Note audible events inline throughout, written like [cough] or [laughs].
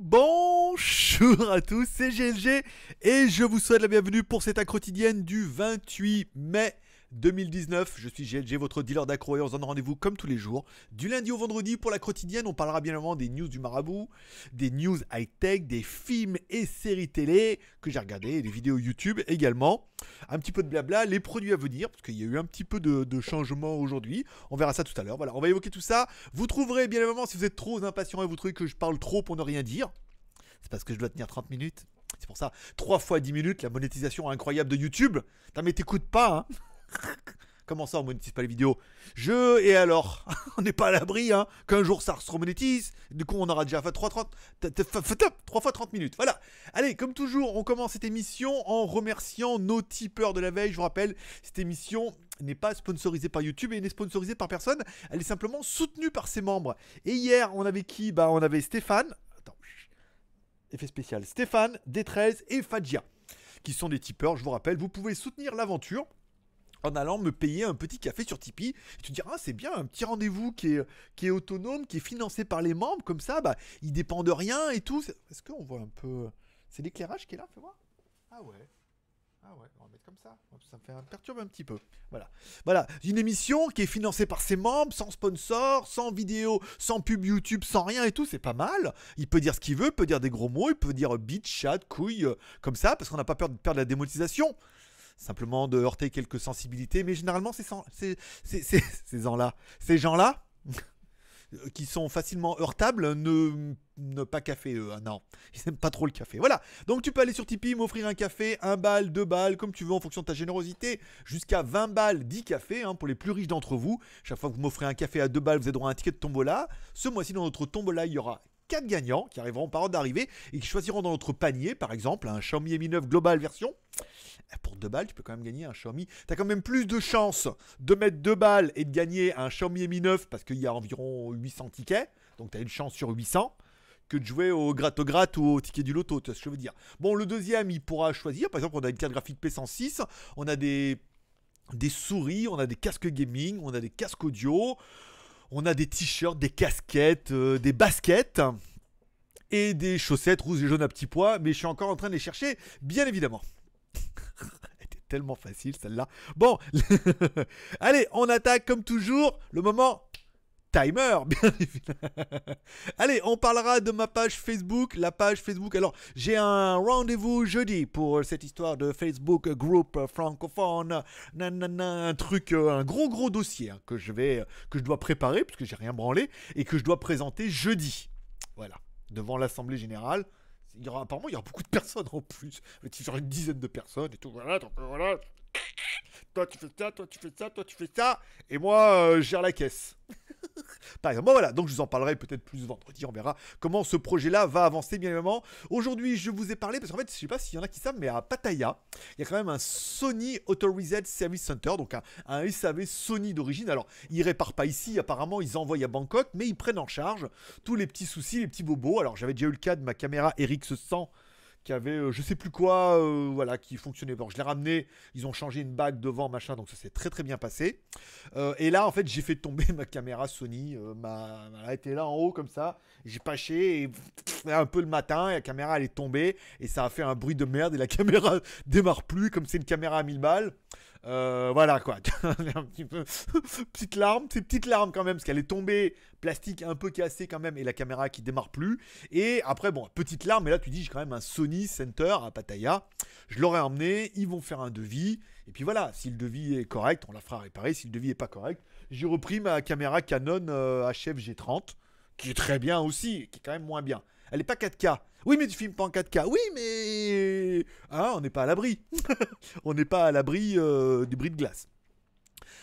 Bonjour à tous, c'est GLG et je vous souhaite la bienvenue pour cette quotidienne du 28 mai 2019. Je suis GLG, votre dealer d'accro en on se donne rendez-vous comme tous les jours. Du lundi au vendredi pour la quotidienne, on parlera bien évidemment des news du marabout, des news high-tech, des films et séries télé que j'ai regardé, des vidéos YouTube également. Un petit peu de blabla, les produits à venir, parce qu'il y a eu un petit peu de, changement aujourd'hui. On verra ça tout à l'heure. Voilà, on va évoquer tout ça. Vous trouverez bien évidemment si vous êtes trop impatient et vous trouvez que je parle trop pour ne rien dire. C'est parce que je dois tenir 30 minutes. C'est pour ça, 3 fois 10 minutes, la monétisation incroyable de YouTube. Non mais t'écoutes pas, hein Comment ça, on monétise pas les vidéos Je, et alors [laughs] On n'est pas à l'abri, hein Qu'un jour, ça se remonétise. Du coup, on aura déjà fait 3, 30, 3 fois 30 minutes. Voilà. Allez, comme toujours, on commence cette émission en remerciant nos tipeurs de la veille. Je vous rappelle, cette émission n'est pas sponsorisée par YouTube et n'est sponsorisée par personne. Elle est simplement soutenue par ses membres. Et hier, on avait qui Bah, on avait Stéphane. Attends. Effet spécial. Stéphane, D13 et Fadja qui sont des tipeurs, je vous rappelle, vous pouvez soutenir l'aventure en allant me payer un petit café sur Tipeee. tu te diras, ah, c'est bien, un petit rendez-vous qui est, qui est autonome, qui est financé par les membres, comme ça, bah, il dépend de rien et tout. Est-ce qu'on voit un peu. C'est l'éclairage qui est là, fais voir Ah ouais. Ah ouais, on va mettre comme ça. Ça me fait un, perturbe un petit peu. Voilà. Voilà. Une émission qui est financée par ses membres, sans sponsor, sans vidéo, sans pub YouTube, sans rien et tout. C'est pas mal. Il peut dire ce qu'il veut, il peut dire des gros mots, il peut dire bitch, chat, couille, euh, comme ça, parce qu'on n'a pas peur de perdre la démonétisation simplement de heurter quelques sensibilités, mais généralement ces, ces, ces, [laughs] ces gens-là, ces gens-là, euh, qui sont facilement heurtables, ne, ne pas café eux, hein, non, [laughs] ils n'aiment pas trop le café. Voilà, donc tu peux aller sur Tipeee, m'offrir un café, un balle, deux balles, comme tu veux en fonction de ta générosité, jusqu'à 20 balles, 10 cafés, hein, pour les plus riches d'entre vous. Chaque fois que vous m'offrez un café à deux balles, vous avez droit à un ticket de tombola. Ce mois-ci, dans notre tombola, il y aura 4 gagnants qui arriveront par ordre d'arrivée et qui choisiront dans notre panier, par exemple, un Xiaomi Mi 9 Global version. Eh, pour 2 balles, tu peux quand même gagner un Xiaomi. Tu as quand même plus de chances de mettre 2 balles et de gagner un Xiaomi Mi 9 parce qu'il y a environ 800 tickets. Donc tu as une chance sur 800 que de jouer au gratto gratte ou au ticket du loto, tu vois ce que je veux dire. Bon, le deuxième, il pourra choisir. Par exemple, on a une carte graphique P106, on a des, des souris, on a des casques gaming, on a des casques audio on a des t-shirts, des casquettes, euh, des baskets et des chaussettes rouges et jaunes à petits pois, mais je suis encore en train de les chercher, bien évidemment. C'était [laughs] tellement facile celle-là. Bon, [laughs] allez, on attaque comme toujours le moment timer, [laughs] bien évidemment. Allez, on parlera de ma page Facebook, la page Facebook. Alors, j'ai un rendez-vous jeudi pour cette histoire de Facebook Group francophone. Nanana, un truc, euh, un gros gros dossier hein, que je vais, euh, que je dois préparer puisque j'ai rien branlé et que je dois présenter jeudi. Voilà, devant l'assemblée générale. Il y aura, apparemment, il y aura beaucoup de personnes en plus. Il y aura une dizaine de personnes et tout. Euh, voilà, Toi tu fais ça, toi tu fais ça, toi tu fais ça. Et moi, je gère la caisse. [laughs] Par exemple, voilà, donc je vous en parlerai peut-être plus vendredi, on verra comment ce projet-là va avancer, bien évidemment. Aujourd'hui, je vous ai parlé, parce qu'en fait, je sais pas s'il y en a qui savent, mais à Pattaya, il y a quand même un Sony Authorized Service Center, donc un, un SAV Sony d'origine. Alors, ils réparent pas ici, apparemment, ils envoient à Bangkok, mais ils prennent en charge tous les petits soucis, les petits bobos. Alors, j'avais déjà eu le cas de ma caméra RX100 qui avait euh, je sais plus quoi, euh, voilà, qui fonctionnait. Bon, je l'ai ramené, ils ont changé une bague devant, machin, donc ça s'est très très bien passé. Euh, et là, en fait, j'ai fait tomber [laughs] ma caméra Sony, ma, elle était là en haut comme ça, j'ai pâché et un peu le matin, la caméra elle est tombée, et ça a fait un bruit de merde, et la [laughs] caméra démarre plus, comme c'est une caméra à 1000 balles. Euh, voilà quoi. [laughs] un [laughs] petite larme, c'est petite larme quand même, parce qu'elle est tombée, plastique un peu cassé quand même, et la caméra qui démarre plus. Et après, bon, petite larme, mais là tu dis, j'ai quand même un Sony Center à Pattaya. Je l'aurais emmené, ils vont faire un devis. Et puis voilà, si le devis est correct, on la fera réparer. Si le devis est pas correct, j'ai repris ma caméra Canon HF euh, G30, qui est très bien aussi, qui est quand même moins bien. Elle n'est pas 4K. Oui, mais tu filmes pas en 4K. Oui, mais. Ah, on n'est pas à l'abri. [laughs] on n'est pas à l'abri euh, du bris de glace.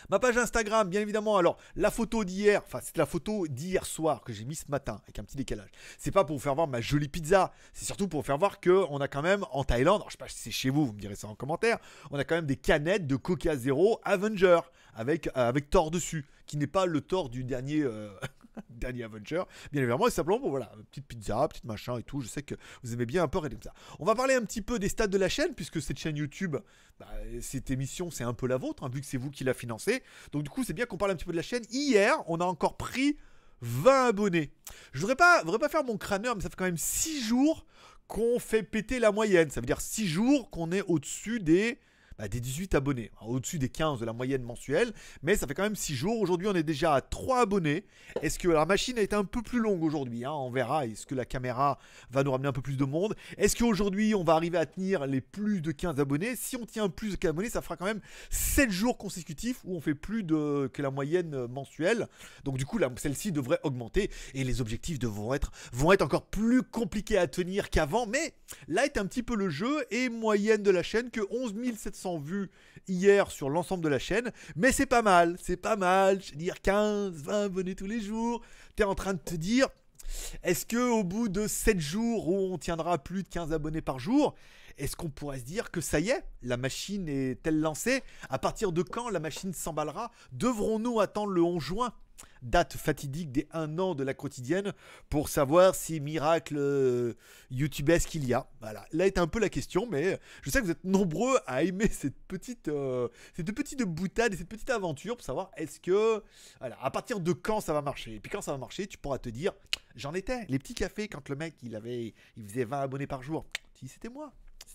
Ma page Instagram, bien évidemment. Alors, la photo d'hier, enfin, c'est la photo d'hier soir que j'ai mis ce matin, avec un petit décalage. C'est pas pour vous faire voir ma jolie pizza, c'est surtout pour vous faire voir qu'on a quand même en Thaïlande, alors je sais pas si c'est chez vous, vous me direz ça en commentaire, on a quand même des canettes de Coca Zero Avenger avec, euh, avec Thor dessus, qui n'est pas le Thor du dernier. Euh, [laughs] [laughs] Danny Avenger, bien évidemment, et simplement, bon voilà, petite pizza, petite machin et tout, je sais que vous aimez bien un peu rêver comme ça. On va parler un petit peu des stats de la chaîne, puisque cette chaîne YouTube, bah, cette émission, c'est un peu la vôtre, hein, vu que c'est vous qui la financez, donc du coup, c'est bien qu'on parle un petit peu de la chaîne. Hier, on a encore pris 20 abonnés. Je voudrais pas, voudrais pas faire mon crâneur, mais ça fait quand même 6 jours qu'on fait péter la moyenne, ça veut dire 6 jours qu'on est au-dessus des... Bah, des 18 abonnés, hein, au-dessus des 15 de la moyenne mensuelle, mais ça fait quand même 6 jours. Aujourd'hui, on est déjà à 3 abonnés. Est-ce que la machine a été un peu plus longue aujourd'hui hein, On verra. Est-ce que la caméra va nous ramener un peu plus de monde Est-ce qu'aujourd'hui, on va arriver à tenir les plus de 15 abonnés Si on tient plus de 15 abonnés, ça fera quand même 7 jours consécutifs où on fait plus de, que la moyenne euh, mensuelle. Donc, du coup, celle-ci devrait augmenter et les objectifs devront être, vont être encore plus compliqués à tenir qu'avant. Mais là est un petit peu le jeu et moyenne de la chaîne que 11 700 vues hier sur l'ensemble de la chaîne, mais c'est pas mal, c'est pas mal. Je veux dire 15, 20 abonnés tous les jours. T'es en train de te dire, est-ce que au bout de 7 jours où on tiendra plus de 15 abonnés par jour, est-ce qu'on pourrait se dire que ça y est, la machine est-elle lancée À partir de quand la machine s'emballera Devrons-nous attendre le 11 juin date fatidique des 1 an de la quotidienne pour savoir si miracle euh, YouTube est ce qu'il y a. Voilà, là est un peu la question, mais je sais que vous êtes nombreux à aimer [laughs] cette petite, euh, cette petite boutade et cette petite aventure pour savoir est-ce que, voilà, à partir de quand ça va marcher. Et puis quand ça va marcher, tu pourras te dire, j'en étais, les petits cafés quand le mec il avait, il faisait 20 abonnés par jour. Si c'était moi,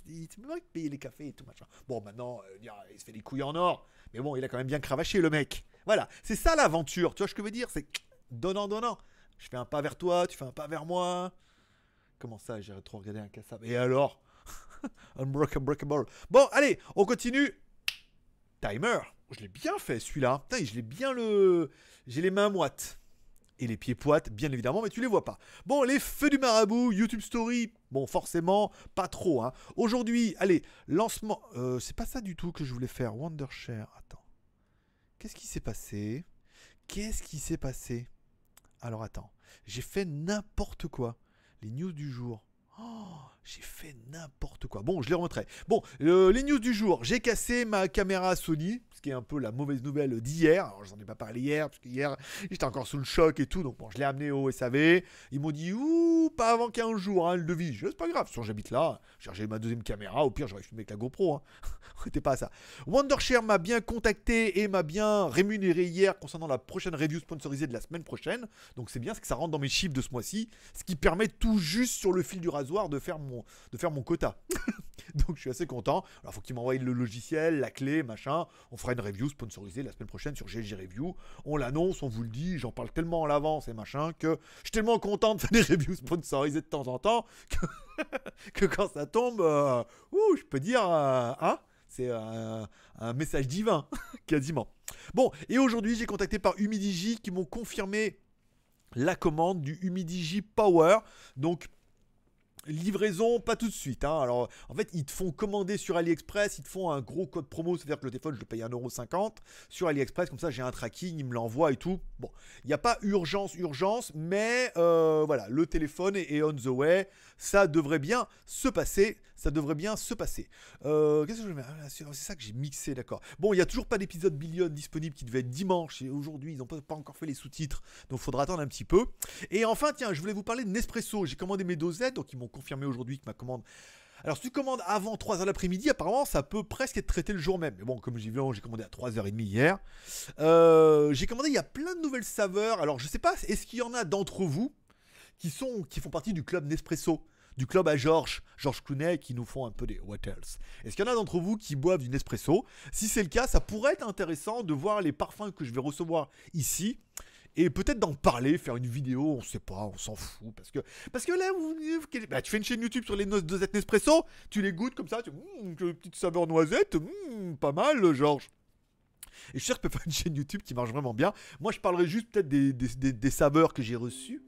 c'était moi qui payais les cafés et tout machin. Bon, maintenant, euh, il se fait des couilles en or. Mais bon, il a quand même bien cravaché, le mec. Voilà, c'est ça l'aventure. Tu vois ce que je veux dire C'est donnant, donnant. Je fais un pas vers toi, tu fais un pas vers moi. Comment ça, j'ai trop regardé un cassable Et alors [laughs] Unbreakable. Bon, allez, on continue. Timer. Je l'ai bien fait, celui-là. Putain, je l'ai bien le. J'ai les mains moites et les pieds poites, bien évidemment, mais tu les vois pas. Bon, les feux du marabout, YouTube Story, bon, forcément, pas trop. Hein. Aujourd'hui, allez, lancement. Euh, c'est pas ça du tout que je voulais faire. Wondershare, attends. Qu'est-ce qui s'est passé Qu'est-ce qui s'est passé Alors attends, j'ai fait n'importe quoi. Les news du jour. Oh, j'ai fait n'importe quoi. Bon, je les remettrai. Bon, euh, les news du jour. J'ai cassé ma caméra Sony, ce qui est un peu la mauvaise nouvelle d'hier. Alors, je n'en ai pas parlé hier, parce qu'hier, j'étais encore sous le choc et tout. Donc, bon, je l'ai amené au SAV. Ils m'ont dit, ouh, pas avant 15 jours, hein, le devis. Je c'est pas grave. Sinon, j'habite là. J'ai ma deuxième caméra. Au pire, j'aurais filmé avec la GoPro. Hein. [laughs] C'était pas à ça. Wondershare m'a bien contacté et m'a bien rémunéré hier concernant la prochaine review sponsorisée de la semaine prochaine. Donc, c'est bien, c'est que ça rentre dans mes chiffres de ce mois-ci. Ce qui permet tout juste sur le fil du rasoir de faire mon de faire mon quota. [laughs] Donc je suis assez content. Alors faut qu'il m'envoie le logiciel, la clé, machin. On fera une review sponsorisée la semaine prochaine sur gg Review. On l'annonce, on vous le dit, j'en parle tellement en l'avance et machin que je suis tellement content de faire des [laughs] reviews sponsorisées de temps en temps que, [laughs] quand ça tombe, euh, ou je peux dire, ah c'est euh, un, message divin, quasiment. Bon, et aujourd'hui, j'ai contacté par Humidigi qui m'ont confirmé la commande du Humidigi Power. Donc, Livraison, pas tout de suite. Hein. Alors, en fait, ils te font commander sur AliExpress, ils te font un gros code promo, c'est-à-dire que le téléphone, je le paye 1,50€ sur AliExpress, comme ça j'ai un tracking, ils me l'envoient et tout. Bon, il n'y a pas urgence, urgence, mais euh, voilà, le téléphone est, on the way, ça devrait bien se passer ça devrait bien se passer. Euh, qu'est-ce que je ah, oh, C'est ça que j'ai mixé, d'accord. Bon, il n'y a toujours pas d'épisode Billion disponible qui devait être dimanche, et aujourd'hui, ils n'ont pas, encore fait les sous-titres, donc il faudra attendre un petit peu. Et enfin, tiens, je voulais vous parler de Nespresso. J'ai commandé mes dosettes, donc ils m'ont confirmé aujourd'hui que ma commande... Alors, si tu commandes avant 3h l'après-midi, apparemment, ça peut presque être traité le jour même. Mais bon, comme j'ai vu, j'ai commandé à 3h30 hier. Euh, j'ai commandé, il y a plein de nouvelles saveurs. Alors, je sais pas, est-ce qu'il y en a d'entre vous qui, sont, qui font partie du club Nespresso du club à Georges, Georges Clooney, qui nous font un peu des what else. Est-ce qu'il y en a d'entre vous qui boivent du Nespresso Si c'est le cas, ça pourrait être intéressant de voir les parfums que je vais recevoir ici et peut-être d'en parler, faire une vidéo, on sait pas, on s'en fout, parce que, parce que là, vous, bah, tu fais une chaîne YouTube sur les noisettes de Nespresso, tu les goûtes comme ça, tu hmm, une petite saveur noisette, hmm, pas mal, Georges. Et je suis que peux une chaîne YouTube qui marche vraiment bien. Moi, je parlerai juste peut-être des, des saveurs que j'ai reçues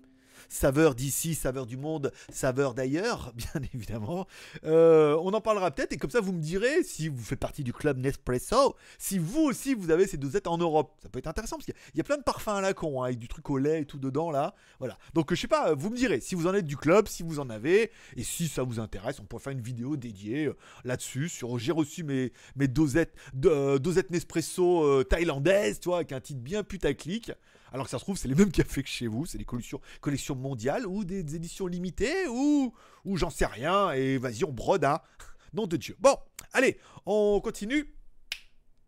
saveur d'ici, saveur du monde, saveur d'ailleurs, [laughs] bien évidemment. Euh, on en parlera peut-être et comme ça vous me direz si vous faites partie du club Nespresso, si vous aussi vous avez ces dosettes en Europe. Ça peut être intéressant parce qu'il y a plein de parfums à la con, avec hein, du truc au lait et tout dedans là. Voilà. Donc je sais pas, euh, vous me direz si vous en êtes du club, si vous en avez et si ça vous intéresse, on pourrait faire une vidéo dédiée euh, là-dessus sur j'ai reçu mes, mes dosettes, dosettes Nespresso thaïlandaises, toi, avec un titre bien putaclic. Alors que ça se trouve, c'est les [laughs] mêmes cafés que chez vous, c'est des collections, collections mondiales ou des, éditions limitées ou, ou j'en sais rien et vas-y, on brode, [laughs] Nom de Dieu. Bon, allez, on continue.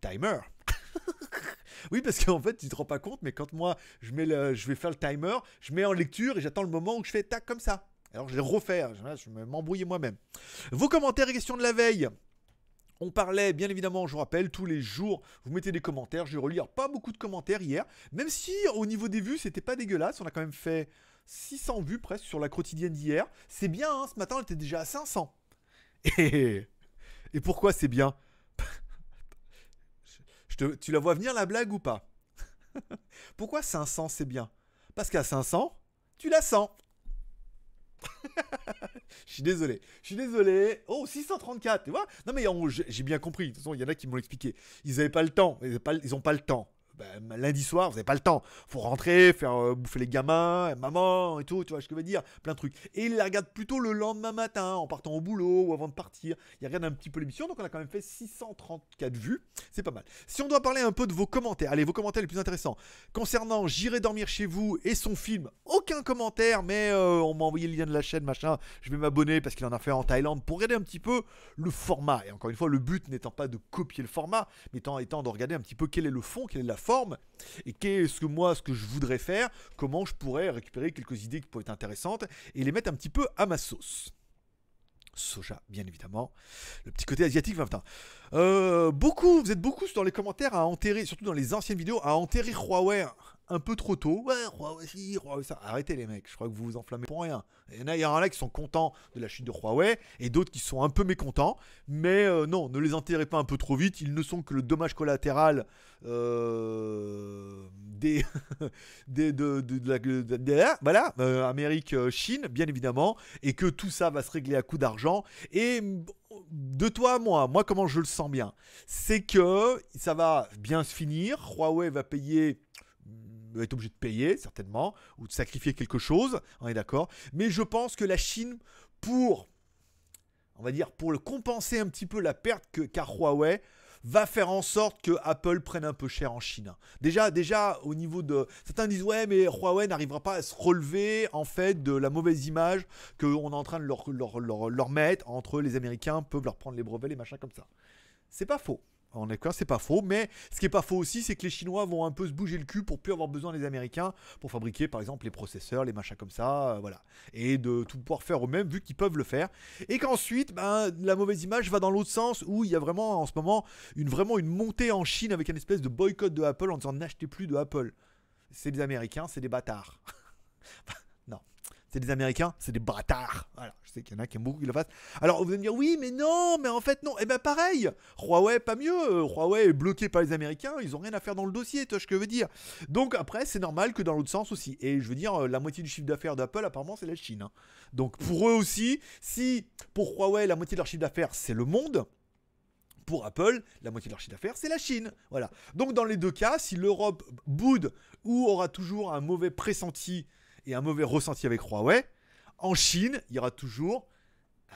Timer. [laughs] Oui, parce qu'en fait, tu te rends pas compte, mais quand moi, je, mets le, je vais faire le timer, je mets en lecture et j'attends le moment où je fais tac comme ça. Alors je vais refaire, je, vais m'embrouiller moi-même. Vos commentaires et questions de la veille. On parlait, bien évidemment, je vous rappelle, tous les jours, vous mettez des commentaires. Je vais relire pas beaucoup de commentaires hier, même si au niveau des vues, c'était pas dégueulasse. On a quand même fait 600 vues presque sur la quotidienne d'hier. C'est bien, hein, ce matin, elle était déjà à 500. [laughs] Et, Et pourquoi c'est bien [laughs] Tu la vois venir la blague ou pas [laughs] Pourquoi 500 c'est bien Parce qu'à 500, tu la sens. [laughs] Je suis désolé. Je suis désolé. Oh, 634, tu vois Non, mais j'ai bien compris. De toute façon, il y en a qui m'ont expliqué. Ils n'avaient pas le temps. Ils n'ont pas, pas, le temps. Bah, lundi soir, vous n'avez pas le temps. Faut rentrer, faire euh, bouffer les gamins, euh, maman et tout, tu vois ce que je veux dire, plein de trucs. Et il la regarde plutôt le lendemain matin, en partant au boulot ou avant de partir. Il regarde un petit peu l'émission, donc on a quand même fait 634 vues, c'est pas mal. Si on doit parler un peu de vos commentaires, allez, vos commentaires les plus intéressants. Concernant J'irai dormir chez vous et son film, aucun commentaire, mais euh, on m'a envoyé le lien de la chaîne, machin, je vais m'abonner parce qu'il en a fait en Thaïlande pour regarder un petit peu le format. Et encore une fois, le but n'étant pas de copier le format, mais étant, étant de regarder un petit peu quel est le fond, quelle est la et qu'est-ce que moi, ce que je voudrais faire, comment je pourrais récupérer quelques idées qui pourraient être intéressantes et les mettre un petit peu à ma sauce. Soja, bien évidemment. Le petit côté asiatique, maintenant. Euh, beaucoup, vous êtes beaucoup dans les commentaires à enterrer, surtout dans les anciennes vidéos, à enterrer Huawei un peu trop tôt. Ouais, Huawei, ça. Arrêtez les mecs, je crois que vous vous enflammez pour rien. Il y en a, qui sont contents de la chute de Huawei et d'autres qui sont un peu mécontents. Mais euh, non, ne les enterrez pas un peu trop vite. Ils ne sont que le dommage collatéral euh, [laughs] des, de, ah, voilà euh, Amérique, Chine, bien évidemment, et que tout ça va se régler à coup d'argent et mm, de toi à moi, moi comment je le sens bien, c'est que ça va bien se finir. Huawei va payer va être obligé de payer, certainement, ou de sacrifier quelque chose, on est d'accord. Mais je pense que la Chine, pour, on va dire, pour le compenser un petit peu la perte que car Huawei, va faire en sorte que Apple prenne un peu cher en Chine. Déjà, déjà au niveau de certains disent ouais mais Huawei n'arrivera pas à se relever en fait de la mauvaise image qu'on est en train de leur, leur mettre entre les Américains peuvent leur prendre les brevets les machins comme ça. C'est pas faux. En est c'est pas faux, mais ce qui est pas faux aussi, c'est que les Chinois vont un peu se bouger le cul pour plus avoir besoin des Américains pour fabriquer par exemple les processeurs, les machins comme ça, euh, voilà. Et de tout pouvoir faire eux-mêmes vu qu'ils peuvent le faire. Et qu'ensuite, ben, la mauvaise image va dans l'autre sens où il y a vraiment en ce moment une, vraiment une montée en Chine avec une espèce de boycott de Apple en disant n'achetez plus de Apple. C'est des Américains, c'est des bâtards. [laughs] c'est des Américains, c'est des bâtards. Voilà, je sais qu'il y en a qui aiment beaucoup qui le fassent. Alors vous allez me dire, oui, mais non, mais en fait non. Eh bien, pareil, Huawei, pas mieux. Euh, Huawei est bloqué par les Américains, ils ont rien à faire dans le dossier, tu vois ce que je veux dire. Donc après, c'est normal que dans l'autre sens aussi. Et je veux dire, euh, la moitié du chiffre d'affaires d'Apple, apparemment, c'est la Chine. Hein. Donc pour eux aussi, si pour Huawei, la moitié de leur chiffre d'affaires, c'est le monde pour Apple, la moitié de leur chiffre d'affaires, c'est la Chine. Voilà. Donc dans les deux cas, si l'Europe boude ou aura toujours un mauvais pressenti et un mauvais ressenti avec Huawei, en Chine, il y aura toujours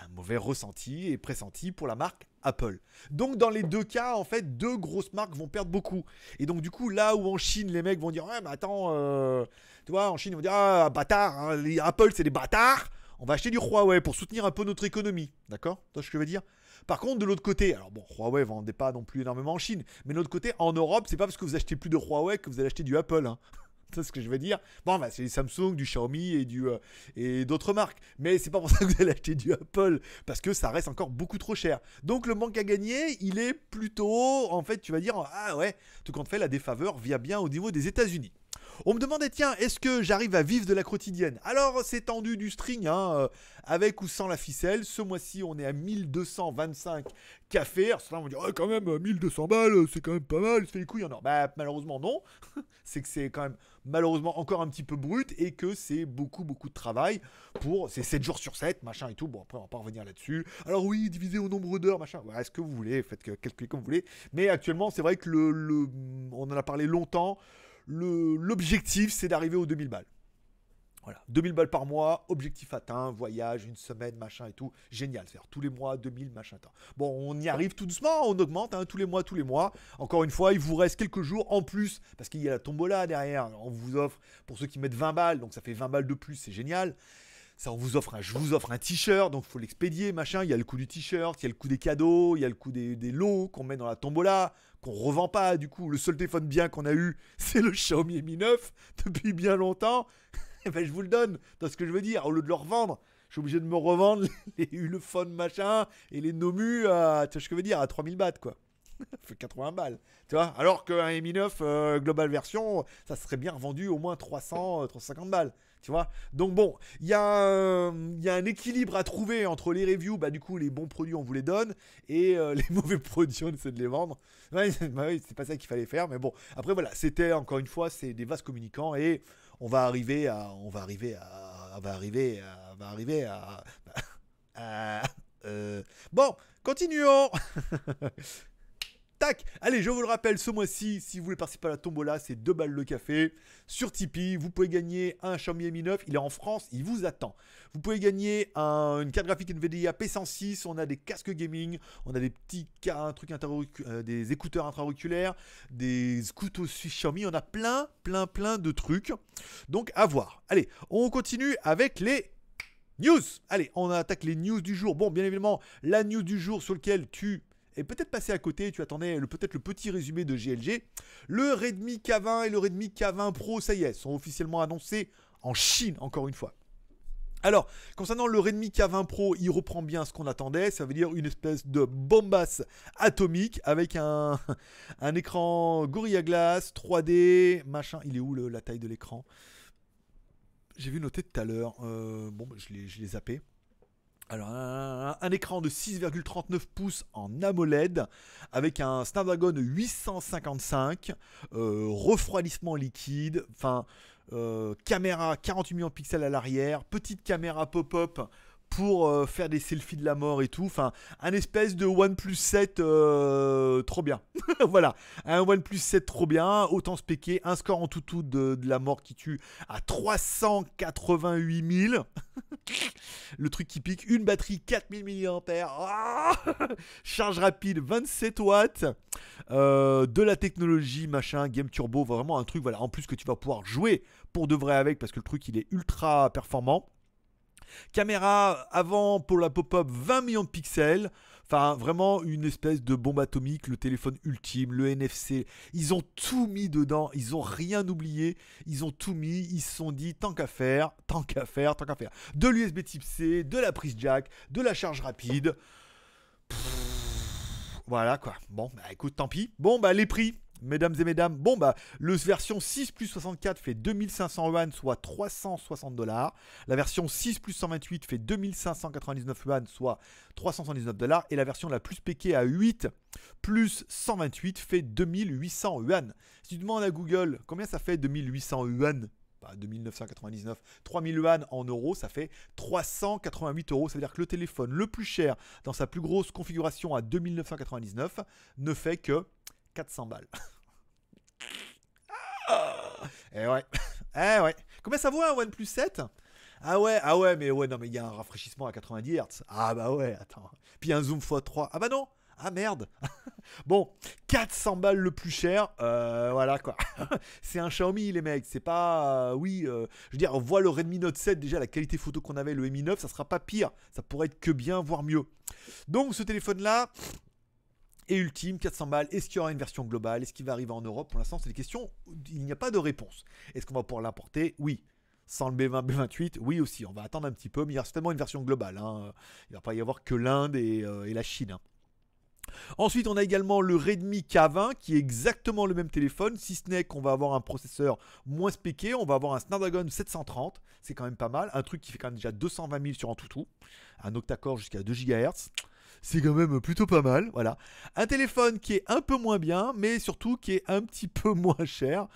un mauvais ressenti et pressenti pour la marque Apple. Donc dans les deux cas, en fait, deux grosses marques vont perdre beaucoup. Et donc du coup, là où en Chine, les mecs vont dire, ouais, mais attends, euh, tu vois, en Chine, ils vont dire, ah, bâtard, hein, les Apple, c'est des bâtards, on va acheter du Huawei pour soutenir un peu notre économie. D'accord Tu ce que je veux dire Par contre, de l'autre côté, alors bon, Huawei vendait pas non plus énormément en Chine, mais de l'autre côté, en Europe, c'est pas parce que vous achetez plus de Huawei que vous allez acheter du Apple. Hein. [laughs] C'est ce que je veux dire. Bon, bah, c'est du Samsung, du Xiaomi et, du, euh, et d'autres marques. Mais c'est pas pour ça que vous allez acheter du Apple, parce que ça reste encore beaucoup trop cher. Donc le manque à gagner, il est plutôt, en fait, tu vas dire, ah ouais, tout compte fait, la défaveur vient bien au niveau des États-Unis. On me demandait, tiens, est-ce que j'arrive à vivre de la quotidienne Alors, c'est tendu du string, hein, euh, avec ou sans la ficelle. Ce mois-ci, on est à 1225 cafés. Alors, on vont dire, oh, quand même, 1200 balles, c'est quand même pas mal, c'est les couilles en Bah, malheureusement, non. [laughs] c'est que c'est quand même, malheureusement, encore un petit peu brut et que c'est beaucoup, beaucoup de travail pour. C'est 7 jours sur 7, machin et tout. Bon, après, on va pas revenir là-dessus. Alors, oui, divisé au nombre d'heures, machin. est ce que vous voulez, faites calculer comme vous voulez. Mais actuellement, c'est vrai que le, on en a parlé longtemps l'objectif, c'est d'arriver aux 2000 balles. Voilà, 2000 balles par mois, objectif atteint, voyage, une semaine, machin et tout. Génial, à faire tous les mois 2000, machin. Bon, on y arrive tout doucement, on augmente hein, tous les mois, tous les mois. Encore une fois, il vous reste quelques jours en plus, parce qu'il y a la tombola derrière. On vous offre, pour ceux qui mettent 20 balles, donc ça fait 20 balles de plus, c'est génial on vous offre je vous offre un t-shirt, donc il faut l'expédier, machin. Il y a le coût du t-shirt, il y a le coût des cadeaux, il y a le coût des, lots qu'on met dans la tombola, qu'on revend pas. Du coup, le seul téléphone bien qu'on a eu, [laughs] c'est le Xiaomi Mi 9 depuis bien longtemps. [laughs] Eh ben, je vous le donne, dans ce que je veux dire. Au lieu de le revendre, je suis obligé de me revendre [laughs] les Ulefone machin et les Nomu à, tu ce que je veux dire, à 3000 bahts quoi. fait 80 balles, tu vois. Alors qu'un Mi 9 euh, Global Version, ça serait bien revendu au moins 300, 350 euh, balles. Tu vois Donc bon, il y, y, a un équilibre à trouver entre les reviews, bah du coup les bons produits on vous les donne, et euh, [laughs] les mauvais produits on essaie de les vendre. [laughs] Bah oui, c'est pas ça qu'il fallait faire, mais bon, après voilà, c'était encore une fois, c'est des vases communicants et on va arriver à. On va arriver à. On va arriver à. va arriver à. [laughs] Euh, bon, continuons Tac Allez, je vous le rappelle, ce mois-ci, si vous voulez participer à la tombola, c'est 2 balles de café. Sur Tipeee, vous pouvez gagner un Xiaomi Mi 9, il est en France, il vous attend. Vous pouvez gagner une carte graphique Nvidia P106, on a des casques gaming, on a des petits cas, trucs euh, des écouteurs intraoculaires, des couteaux Xiaomi, on a plein, plein, plein de trucs. Donc à voir. Allez, on continue avec les news. Allez, on attaque les news du jour. Bon, bien évidemment, la news du jour sur laquelle tu et peut-être passé à côté, tu attendais peut-être le petit résumé de GLG. Le Redmi K20 et le Redmi K20 Pro, ça y est, sont officiellement annoncés en Chine, encore une fois. Alors, concernant le Redmi K20 Pro, il reprend bien ce qu'on attendait, ça veut dire une espèce de bombasse atomique avec un, [laughs] un écran Gorilla Glass 3D, machin. Il est où la taille de l'écran J'ai vu noter tout à l'heure. Euh, bon, bah, je l'ai zappé. Alors, un, écran de 6,39 pouces en AMOLED avec un Snapdragon 855, euh, refroidissement liquide, enfin, euh, caméra 48 millions de pixels à l'arrière, petite caméra pop-up pour euh, faire des selfies de la mort et tout. Enfin, un espèce de OnePlus 7 euh, trop bien. [laughs] voilà, un OnePlus 7 trop bien, autant se péquer. Un score en tout tout de, la mort qui tue à 388 000. [laughs] Le truc qui pique, une batterie 4000 mAh, [laughs] charge rapide 27 watts, euh, de la technologie, machin, game turbo, vraiment un truc, voilà, en plus que tu vas pouvoir jouer pour de vrai avec parce que le truc il est ultra performant. Caméra avant pour la pop-up 20 millions de pixels. Enfin, vraiment une espèce de bombe atomique, le téléphone ultime, le NFC. Ils ont tout mis dedans, ils ont rien oublié, ils ont tout mis, ils se sont dit tant qu'à faire, tant qu'à faire, tant qu'à faire. De l'USB type C, de la prise jack, de la charge rapide. voilà quoi. Bon, bah écoute, tant pis. Bon, bah les prix. Mesdames et mesdames, bon bah, le version 6 plus 64 fait 2500 yuan, soit 360 dollars. La version 6 plus 128 fait 2599 yuan, soit 379 dollars. Et la version la plus péquée à 8 plus 128 fait 2800 yuan. Si tu demandes à Google combien ça fait 2800 yuan, pas 2999, 3000 yuan en euros, ça fait 388 euros. Ça veut dire que le téléphone le plus cher dans sa plus grosse configuration à 2999 ne fait que 400 balles. [laughs] Eh ouais. [laughs] Eh ouais. Comment ça vaut un OnePlus 7 Ah ouais, ah ouais, mais ouais, non, mais il y a un rafraîchissement à 90 Hz. Ah bah ouais, attends. Puis un zoom x3. Ah bah non ah merde [laughs] Bon, 400 balles le plus cher, euh, voilà quoi. c'est un Xiaomi les mecs, c'est pas... Euh, oui, euh, je veux dire, on voit le Redmi Note 7 déjà, la qualité photo qu'on avait, le Mi 9, ça sera pas pire, ça pourrait être que bien, voire mieux. Donc ce téléphone là, et ultime, 400 balles, est-ce qu'il y aura une version globale, est-ce qu'il va arriver en Europe Pour l'instant, c'est des questions, il n'y a pas de réponse. Est-ce qu'on va pouvoir l'apporter Oui. Sans le B20, B28, oui aussi, on va attendre un petit peu, mais il y aura certainement une version globale. Hein. Il ne va pas y avoir que l'Inde et, euh, la Chine. Hein. Ensuite, on a également le Redmi K20 qui est exactement le même téléphone, si ce n'est qu'on va avoir un processeur moins spéqué, on va avoir un Snapdragon 730, c'est quand même pas mal, un truc qui fait quand même déjà 220 000 sur un toutou, un octa-core jusqu'à 2 GHz c'est quand même plutôt pas mal. Voilà. Un téléphone qui est un peu moins bien, mais surtout qui est un petit peu [laughs] moins cher.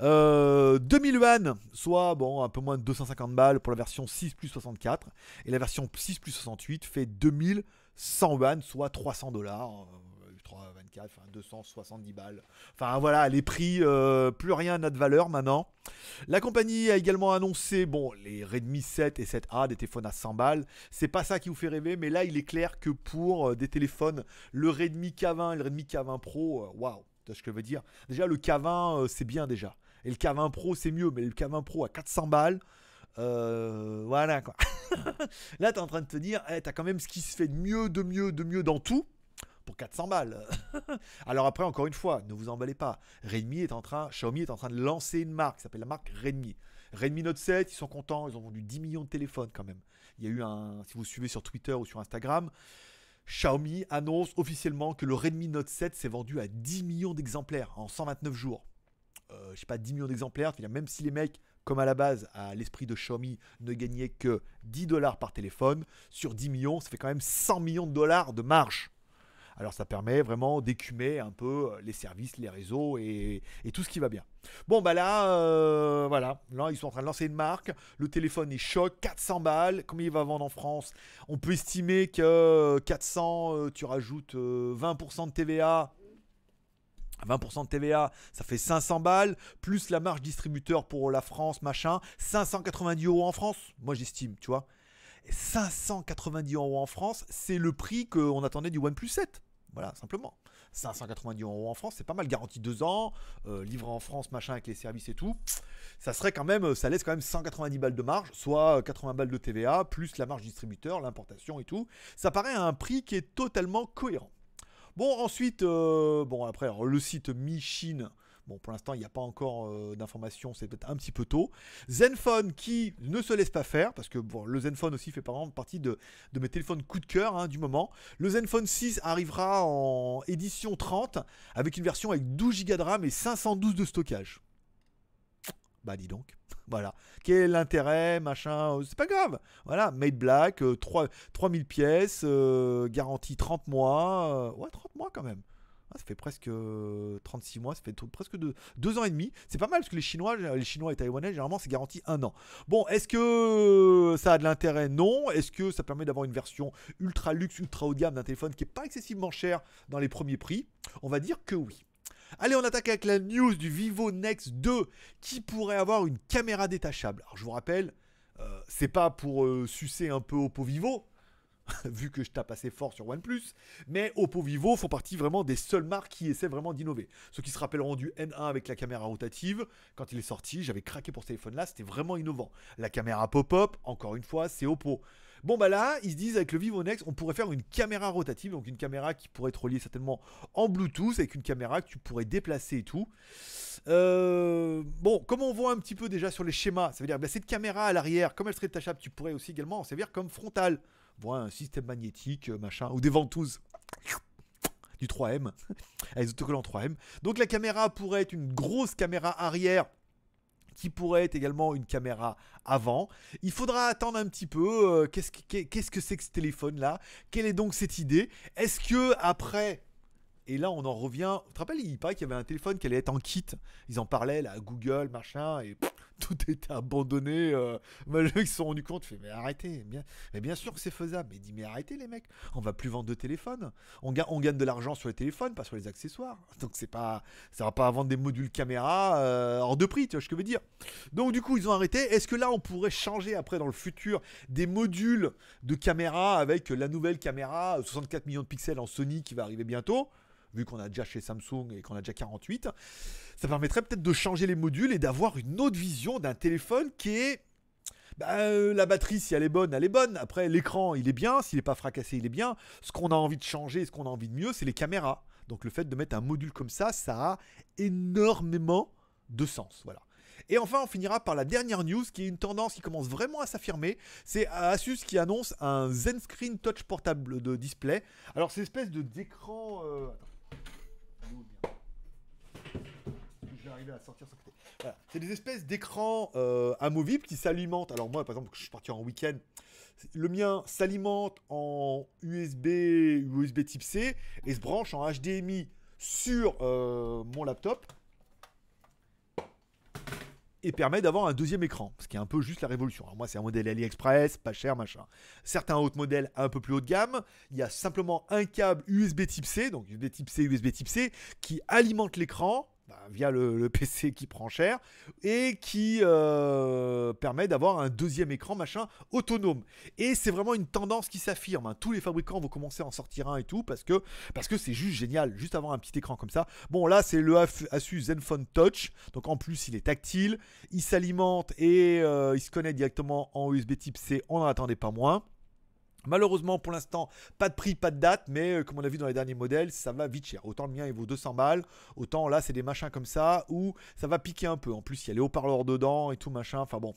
2000 euh, vannes, soit bon, un peu moins de 250 balles pour la version 6 plus 64. Et la version 6 plus 68 fait 2100 vannes, soit 300 dollars. Euh, enfin 270 balles. Enfin voilà, les prix, euh, plus rien n'a de valeur maintenant. La compagnie a également annoncé, bon, les Redmi 7 et 7A, des téléphones à 100 balles. C'est pas ça qui vous fait rêver, mais là, il est clair que pour euh, des téléphones, le Redmi K20 et le Redmi K20 Pro, euh, waouh, tu vois ce que je veux dire Déjà, le K20, c'est bien déjà. Et le K20 Pro, c'est mieux, mais le K20 Pro à 400 balles, voilà quoi. [laughs] Là, tu es en train de te dire, eh, tu as quand même ce qui se fait de mieux, de mieux, de mieux dans tout. 400 balles. [laughs] Alors après, encore une fois, ne vous emballez pas. Redmi est en train, Xiaomi est en train de lancer une marque qui s'appelle la marque Redmi. Redmi Note 7, ils sont contents, ils ont vendu 10 millions de téléphones quand même. Il y a eu un, si vous suivez sur Twitter ou sur Instagram, Xiaomi annonce officiellement que le Redmi Note 7 s'est vendu à 10 millions d'exemplaires en 129 jours. Euh, je sais pas, 10 millions d'exemplaires, même si les mecs, comme à la base, à l'esprit de Xiaomi, ne gagnaient que 10 dollars par téléphone, sur 10 millions, ça fait quand même 100 millions de dollars de marge. Alors ça permet vraiment d'écumer un peu euh, les services, les réseaux et, tout ce qui va bien. Bon bah là, euh, voilà, là ils sont en train de lancer une marque, le téléphone est choc, 400 balles, combien il va vendre en France On peut estimer que 400, euh, tu rajoutes 20% de TVA, 20% de TVA, ça fait 500 balles, plus la marge distributeur pour la France, machin, 590 euros en France, moi j'estime, tu vois. 590 euros en France, c'est le prix qu'on attendait du OnePlus 7. Voilà, simplement. 590 euros en France, c'est pas mal, garanti 2 ans, euh, livré en France, machin, avec les services et tout. Ça serait quand même, ça laisse quand même 190 balles de marge, soit 80 balles de TVA, plus la marge distributeur, l'importation et tout. Ça paraît à un prix qui est totalement cohérent. Bon, ensuite, euh, bon, après, le site Michine. Bon, pour l'instant, il n'y a pas encore euh, d'informations, c'est peut-être un petit peu tôt. Zenfone qui ne se laisse pas faire, parce que le Zenfone aussi fait partie de, mes téléphones coup de cœur hein, du moment. Le Zenfone 6 arrivera en édition 30 avec une version avec 12 Go de RAM et 512 de stockage. Bah dis donc. [laughs] Voilà. Quel intérêt, machin oh, C'est pas grave. Voilà, made black, 3000 euh, pièces, euh, garantie 30 mois. ouais, 30 mois quand même. Ah, ça fait presque 36 euh, mois, ça fait presque 2 deux, ans et demi. C'est pas mal parce que les Chinois, les Chinois et Taïwanais, généralement, c'est garanti un an. Bon, est-ce que ça a de l'intérêt Non. Est-ce que ça permet d'avoir une version ultra luxe, ultra haut de gamme d'un téléphone qui n'est pas excessivement cher dans les premiers prix On va dire que oui. Allez, on attaque avec la news du Vivo Next 2 qui pourrait avoir une caméra détachable. Alors, je vous rappelle, euh, c'est pas pour euh, sucer un peu au pot Vivo, [laughs] vu que je tape assez fort sur OnePlus, mais Oppo Vivo font partie vraiment des seules marques qui essaient vraiment d'innover. Ceux qui se rappelleront du N1 avec la caméra rotative, quand il est sorti, j'avais craqué pour ce téléphone-là, c'était vraiment innovant. La caméra pop-up, encore une fois, c'est Oppo. Bon bah là, ils se disent avec le Vivo Next, on pourrait faire une caméra rotative, donc une caméra qui pourrait être reliée certainement en Bluetooth, avec une caméra que tu pourrais déplacer et tout. Euh, bon, comme on voit un petit peu déjà sur les schémas, ça veut dire que bah, cette caméra à l'arrière, comme elle serait détachable, tu pourrais aussi également en servir comme frontale un système magnétique, euh, machin, ou des ventouses [laughs] du 3M, [laughs] les autocollants 3M. Donc la caméra pourrait être une grosse caméra arrière qui pourrait être également une caméra avant. Il faudra attendre un petit peu. Euh, qu'est-ce que c'est que, ce téléphone-là Quelle est donc cette idée Est-ce que après et là, on en revient. Tu te rappelles, il paraît qu'il y avait un téléphone qui allait être en kit. Ils en parlaient, là, Google, machin, et [laughs] tout était abandonné. Euh, se sont rendus compte, mais arrêtez, bien, mais bien sûr que c'est faisable. Mais dit, mais arrêtez les mecs, on va plus vendre de téléphones. On, on gagne de l'argent sur les téléphones, pas sur les accessoires. Donc c'est pas, ça va pas vendre des modules caméra en euh, hors de prix, tu vois ce que je veux dire. Donc du coup, ils ont arrêté. Est-ce que là, on pourrait changer après dans le futur des modules de caméra avec la nouvelle caméra 64 euh, millions de pixels en Sony qui va arriver bientôt vu qu'on a déjà chez Samsung et qu'on a déjà 48, ça permettrait peut-être de changer les modules et d'avoir une autre vision d'un téléphone qui est... Bah, euh, la batterie, si elle est bonne, elle est bonne. Après, l'écran, il est bien. S'il n'est pas fracassé, il est bien. Ce qu'on a envie de changer, ce qu'on a envie de mieux, c'est les caméras. Donc le fait de mettre un module comme ça, ça a énormément de sens. Voilà. Et enfin, on finira par la dernière news, qui est une tendance qui commence vraiment à s'affirmer. C'est Asus qui annonce un Zen Screen Touch portable de display. Alors, c'est espèce de d'écran. Euh, C'est des espèces d'écrans euh, amovibles qui s'alimentent. Alors moi, par exemple, je suis parti en week-end, le mien s'alimente en USB, USB type C et se branche en HDMI sur euh, mon laptop et permet d'avoir un deuxième écran, ce qui est un peu juste la révolution. Alors moi, c'est un modèle AliExpress, pas cher, machin. Certains autres modèles un peu plus haut de gamme, il y a simplement un câble USB type C, donc USB type C, USB type C, qui alimente l'écran via le, [laughs] PC qui prend cher et qui euh, permet d'avoir un deuxième écran machin autonome. Et c'est vraiment une tendance qui s'affirme. Hein. Tous les fabricants vont commencer à en sortir un et tout parce que parce que c'est juste génial, juste avoir un petit écran comme ça. Bon là c'est le Asus Zenfone Touch, donc en plus il est tactile, il s'alimente et euh, il se connecte directement en USB Type C. On n'en attendait pas moins. Malheureusement, pour l'instant, pas de prix, pas de date, mais euh, comme on a vu dans les derniers modèles, ça va vite cher. Autant le mien, il vaut 200 balles, autant là, c'est des machins comme ça où ça va piquer un peu. En plus, il y a les haut-parleurs dedans et tout machin. Enfin bon,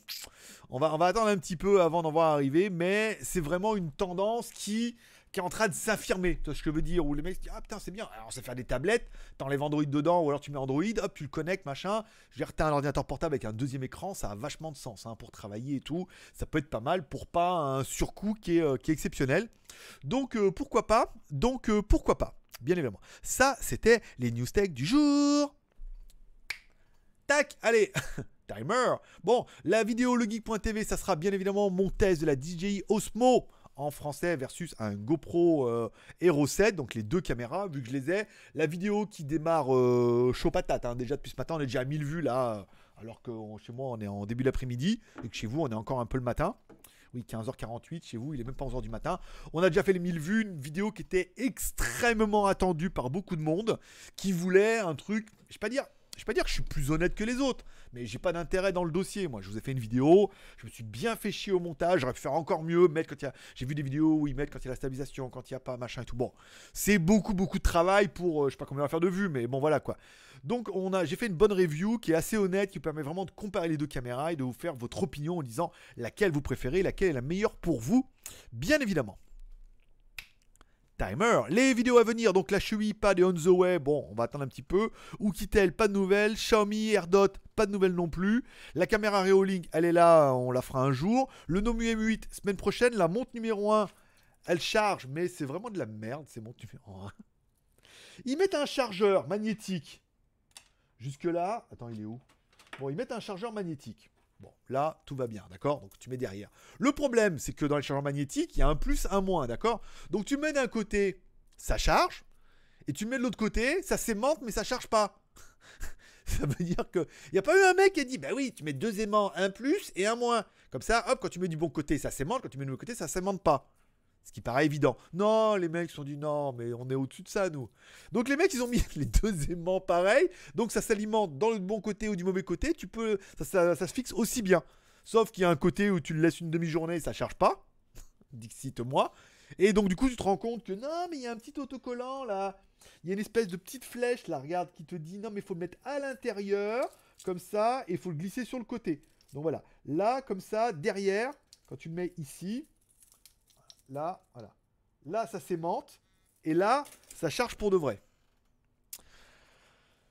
on va, on va attendre un petit peu avant d'en voir arriver, mais c'est vraiment une tendance qui qui est en train de s'affirmer, tu ce que je veux dire, ou les mecs disent ah putain c'est bien, alors on sait faire des tablettes, t'enlèves Android dedans ou alors tu mets Android, hop tu le connectes machin, je veux dire t'as un ordinateur portable avec un deuxième écran, ça a vachement de sens hein, pour travailler et tout, ça peut être pas mal pour pas un surcoût qui est, euh, exceptionnel, donc euh, pourquoi pas, donc euh, pourquoi pas, bien évidemment. Ça c'était les news tech du jour. Tac, allez [laughs] Timer Bon, la vidéo legeek.tv, ça sera bien évidemment mon test de la DJI Osmo en français versus un GoPro euh, Hero 7, donc les deux caméras, vu que je les ai. La vidéo qui démarre euh, chaud patate, hein, déjà depuis ce matin, on est déjà à 1000 vues là, alors que chez moi on est en début d'après-midi et que chez vous on est encore un peu le matin. Oui, 15h48 chez vous, il est même pas 11h du matin. On a déjà fait les 1000 vues, une vidéo qui était extrêmement attendue par beaucoup de monde qui voulait un truc, je sais pas dire je ne vais pas dire que je suis plus honnête que les autres, mais j'ai pas d'intérêt dans le dossier. Moi, je vous ai fait une vidéo, je me suis bien fait chier au montage, j'aurais pu faire encore mieux, mettre J'ai vu des vidéos où ils mettent quand il y a la stabilisation, quand il n'y a pas, machin et tout. Bon, c'est beaucoup, beaucoup de travail pour. je euh, je sais pas combien on va faire de vues, mais bon, voilà quoi. Donc, on a, j'ai fait une bonne review qui est assez honnête, qui permet vraiment de comparer les deux caméras et de vous faire votre opinion en disant laquelle vous préférez, laquelle est la meilleure pour vous, bien évidemment. Timer. Les vidéos à venir, donc la Chewy, pas de On The Way, bon, on va attendre un petit peu. elle pas de nouvelles. Xiaomi, AirDot, pas de nouvelles non plus. La caméra Reolink, elle est là, on la fera un jour. Le Nomu M8, semaine prochaine. La montre numéro 1, elle charge, mais c'est vraiment de la merde, ces montres tu fais. Ils mettent un chargeur magnétique. Jusque-là, attends, il est où Bon, ils mettent un chargeur magnétique. Bon, là, tout va bien, d'accord Donc tu mets derrière. Le problème, c'est que dans les chargeurs magnétiques, il y a un plus, un moins, d'accord Donc tu mets d'un côté, ça charge, et tu mets de l'autre côté, ça s'aimante, mais ça charge pas. [laughs] ça veut dire que il n'y a pas eu un mec qui a dit, bah oui, tu mets deux aimants, un plus et un moins. Comme ça, hop, quand tu mets du bon côté, ça s'aimante, quand tu mets du mauvais côté, ça s'aimante pas. Ce qui paraît évident. Non, les mecs sont dit non, mais on est au-dessus de ça, nous. Donc les mecs, ils ont mis [laughs] les deux aimants pareils. Donc ça s'alimente dans le bon côté ou du mauvais côté. Tu peux, ça, se fixe aussi bien. Sauf qu'il y a un côté où tu le laisses une demi-journée ça charge pas. [laughs] Dixite moi Et donc, du coup, tu te rends compte que non, mais il y a un petit autocollant là. Il y a une espèce de petite flèche là, regarde, qui te dit non, mais il faut le mettre à l'intérieur, comme ça, et il faut le glisser sur le côté. Donc voilà. Là, comme ça, derrière, quand tu le mets ici, Là, voilà. Là, ça s'aimante. Et là, ça charge pour de vrai.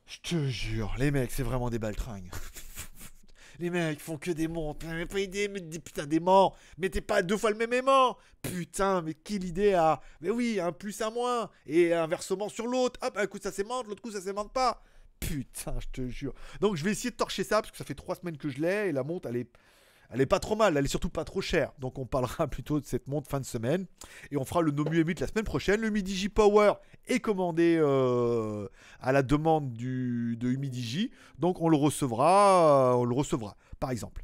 Je te jure, les mecs, c'est vraiment des baltringues. [laughs] les mecs font que des montres. pas idée, mais putain, des morts. Mettez pas deux fois le même aimant. Putain, mais quelle idée à. Mais oui, un plus, un moins. Et inversement sur l'autre. Hop, un coup ça s'aimante, l'autre coup ça s'aimante pas. Putain, je te jure. Donc je vais essayer de torcher ça parce que ça fait trois semaines que je l'ai et la montre elle est elle est pas trop mal, elle est surtout pas trop chère. Donc on parlera [laughs] plutôt de cette montre fin de semaine. Et on fera le Nomu Mieux de la semaine prochaine. Le Midigi Power est commandé euh, à la demande du, de Midigi. Donc on le recevra, euh, on le recevra, par exemple.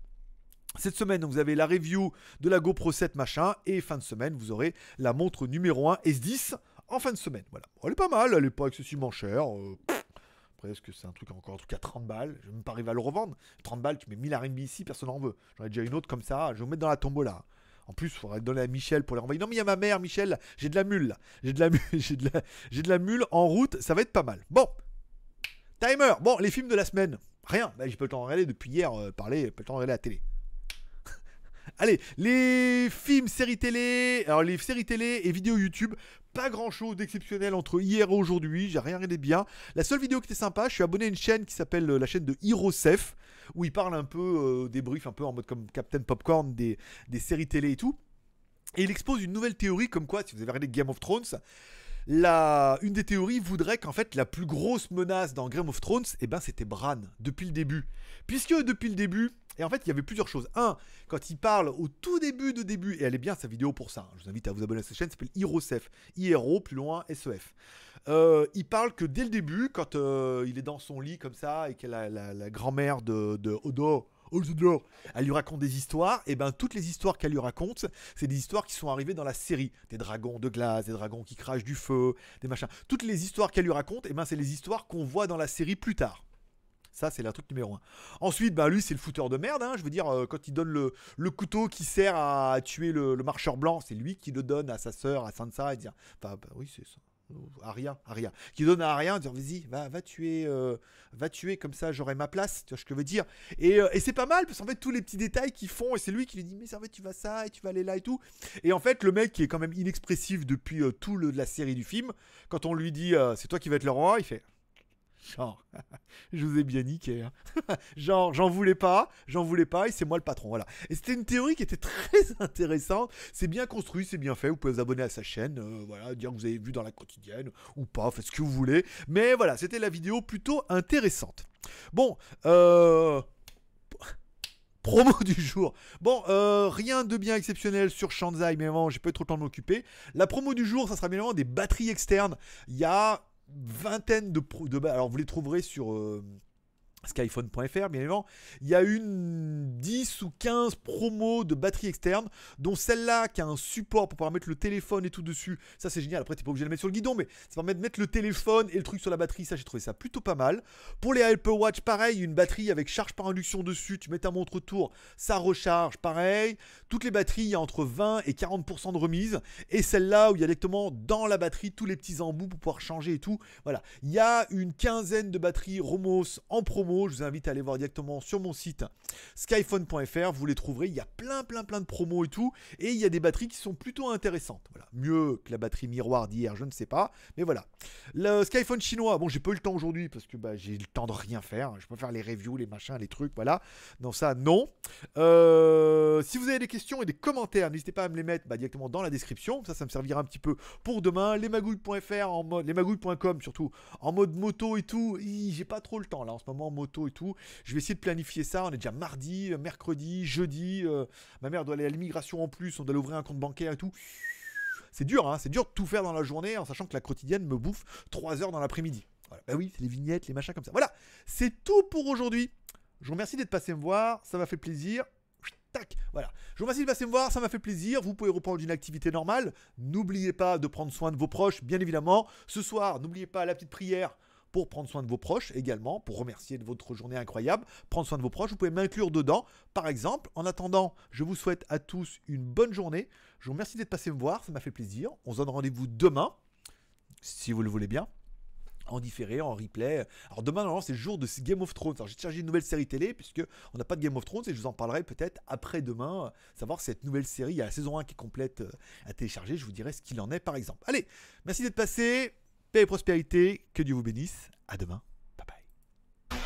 Cette semaine, vous avez la review de la GoPro 7 machin. Et fin de semaine, vous aurez la montre numéro 1 S10 en fin de semaine. Voilà. Elle est pas mal, elle n'est pas excessivement chère. Euh, que c'est un truc encore, un truc à 30 balles, je vais même pas arriver à le revendre. 30 balles, tu mets 1000 RMB ici, personne n'en veut. J'en ai déjà une autre comme ça, je vais vous mettre dans la tombola. En plus, il faudrait donner à Michel pour les renvoyer. Non, mais il y a ma mère, Michel, j'ai de la mule J'ai de la mule, [laughs] j'ai de la, mule en route, ça va être pas mal. Bon, timer. Bon, les films de la semaine. Rien, Ben j'ai pas le temps de regarder depuis hier, euh, parler, pas le temps de regarder la télé. Allez, les films, séries télé, alors les séries télé et vidéos YouTube, pas grand chose d'exceptionnel entre hier et aujourd'hui, j'ai rien regardé bien. La seule vidéo qui était sympa, je suis abonné à une chaîne qui s'appelle euh, la chaîne de Hirosef, où il parle un peu euh, des briefs, un peu en mode comme Captain Popcorn, des, des séries télé et tout. Et il expose une nouvelle théorie comme quoi, si vous avez regardé Game of Thrones, une des théories voudrait qu'en fait la plus grosse menace dans Game of Thrones, Et eh ben, c'était Bran, depuis le début. Puisque depuis le début, et en fait, il y avait plusieurs choses. Un, quand il parle au tout début de début, et elle est bien sa vidéo pour ça, hein, je vous invite à vous abonner à sa chaîne, ça s'appelle Hirosef, o plus loin, SEF. Euh, il parle que dès le début, quand euh, il est dans son lit comme ça, et qu'elle a la, la grand-mère de Odo elle lui raconte des histoires, et ben toutes les histoires qu'elle lui raconte, c'est des histoires qui sont arrivées dans la série. Des dragons de glace, des dragons qui crachent du feu, des machins. Toutes les histoires qu'elle lui raconte, et ben c'est les histoires qu'on voit dans la série plus tard. Ça, c'est la truc numéro un Ensuite, ben lui, c'est le fouteur de merde. Hein. Je veux dire, euh, quand il donne le, couteau qui sert à tuer le, marcheur blanc, c'est lui qui le donne à sa sœur, à Sansa. Et dire, enfin, ben oui, c'est ça rien, à rien. qui donne à rien, dire vas-y, va, tuer, euh, va tuer comme ça, j'aurai ma place, tu vois ce que je veux dire. Euh, et, c'est pas mal parce qu'en fait tous les petits détails qu'ils font et c'est lui qui lui dit mais en tu vas ça et tu vas aller là et tout. Et en fait le mec qui est quand même inexpressif depuis euh, tout le de la série du film, quand on lui dit c'est toi qui vas être le roi, il fait Genre, [laughs] je vous ai bien niqué. Hein. [laughs] Genre, j'en voulais pas, j'en voulais pas, et c'est moi le patron. Voilà. Et c'était une théorie qui était [laughs] très intéressante. C'est bien construit, c'est bien fait. Vous pouvez vous abonner à sa chaîne, euh, voilà, dire que vous avez vu dans la quotidienne ou pas, faites ce que vous voulez. Mais voilà, c'était la vidéo plutôt intéressante. Bon, euh. Promo du jour. Bon, euh, rien de bien exceptionnel sur Shanzai, mais bon, j'ai pas trop le temps de m'occuper. La promo du jour, ça sera bien évidemment des batteries externes. Il y a vingtaine de, de, Alors, vous les trouverez sur. Euh, skyphone.fr bien évidemment, il y a une 10 ou 15 promos de batterie externe, dont celle-là qui a un support pour pouvoir mettre le téléphone et tout dessus, ça c'est génial, après t'es pas obligé de le mettre sur le guidon, mais ça permet de mettre le téléphone et le truc sur la batterie, ça j'ai trouvé ça plutôt pas mal. Pour les Apple Watch, pareil, une batterie avec charge par induction dessus, tu mets ta montre autour, ça recharge, pareil. Toutes les batteries, il y a entre 20 et 40% de remise, et celle-là où il y a directement dans la batterie tous les petits embouts pour pouvoir changer et tout, voilà. Il y a une quinzaine de batteries Romos en promo je vous invite à aller voir directement sur mon site skyphone.fr. Vous les trouverez. Il y a plein, plein, plein de promos et tout. Et il y a des batteries qui sont plutôt intéressantes. Voilà. Mieux que la batterie miroir d'hier, je ne sais pas. Mais voilà. Le skyphone chinois. Bon, j'ai pas eu le temps aujourd'hui parce que bah, j'ai le temps de rien faire. Je peux faire les reviews, les machins, les trucs. Voilà. Non, ça, non. Euh, si vous avez des questions et des commentaires, n'hésitez pas à me les mettre bah, directement dans la description. Ça, ça me servira un petit peu pour demain. Lesmagouilles.fr en mode, lesmagouilles.com surtout en mode moto et tout. J'ai pas trop le temps là en ce moment et tout. Je vais essayer de planifier ça. On est déjà mardi, euh, mercredi, jeudi. Euh, ma mère doit aller à l'immigration en plus. On doit ouvrir un compte bancaire et tout. C'est dur, hein, c'est dur de tout faire dans la journée en sachant que la quotidienne me bouffe 3 heures dans l'après-midi. Bah oui, c'est les vignettes, les machins comme ça. Voilà, c'est tout pour aujourd'hui. Je vous remercie d'être passé me voir, ça m'a fait plaisir. Tac, voilà. Je vous remercie de passer me voir, ça m'a fait plaisir. Vous pouvez reprendre une activité normale. N'oubliez pas de prendre soin de vos proches, bien évidemment. Ce soir, n'oubliez pas la petite prière pour prendre soin de vos proches également, pour remercier de votre journée incroyable, prendre soin de vos proches. Vous pouvez m'inclure dedans, par exemple. En attendant, je vous souhaite à tous une bonne journée. Je vous remercie d'être passé me voir, ça m'a fait plaisir. On se donne rendez-vous demain, si vous le voulez bien en différé, en replay. Alors demain, normalement, c'est le jour de Game of Thrones. Alors j'ai chargé une nouvelle série télé, puisque on n'a pas de Game of Thrones, et je vous en parlerai peut-être après-demain, euh, savoir cette nouvelle série, il y a la saison 1 qui est complète euh, à télécharger, je vous dirai ce qu'il en est par exemple. Allez, merci d'être passé, paix et prospérité, que Dieu vous bénisse, à demain. Bye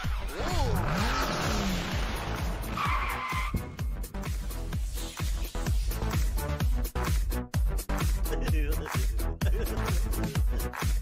bye. [laughs]